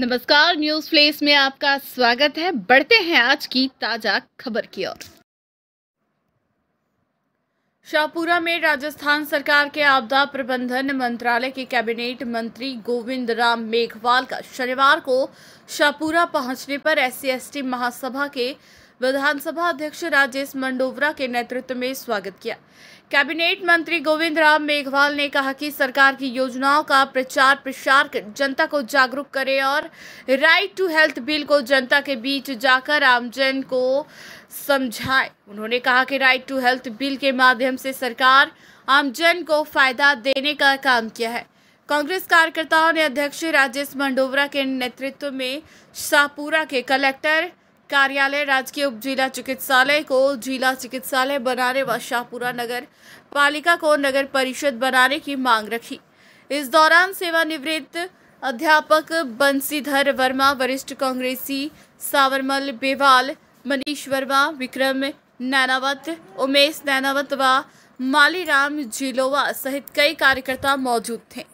नमस्कार news place में आपका स्वागत है बढ़ते हैं आज की ताजा खबर की ओर शाहपुरा में राजस्थान सरकार के आपदा प्रबंधन मंत्रालय के कैबिनेट मंत्री गोविंद राम मेघवाल का शनिवार को शाहपुरा पहुंचने पर एस सी महासभा के विधानसभा अध्यक्ष राजेश मंडोवरा के नेतृत्व में स्वागत किया कैबिनेट मंत्री गोविंद राम मेघवाल ने कहा कि सरकार की योजनाओं का प्रचार प्रसार कर जनता को जागरूक करे और राइट टू हेल्थ बिल को जनता के बीच जाकर आमजन को समझाए उन्होंने कहा कि राइट टू हेल्थ बिल के माध्यम से सरकार आमजन को फायदा देने का काम किया है कांग्रेस कार्यकर्ताओं ने अध्यक्ष राजेश मंडोवरा के नेतृत्व में शाहपुरा के कलेक्टर कार्यालय राजकीय उप जिला चिकित्सालय को जिला चिकित्सालय बनाने व शाहपुरा नगर पालिका को नगर परिषद बनाने की मांग रखी इस दौरान सेवानिवृत्त अध्यापक बंसीधर वर्मा वरिष्ठ कांग्रेसी सावरमल बेवाल मनीष वर्मा विक्रम नैनावत उमेश नैनावत व मालीराम जिलोवा सहित कई कार्यकर्ता मौजूद थे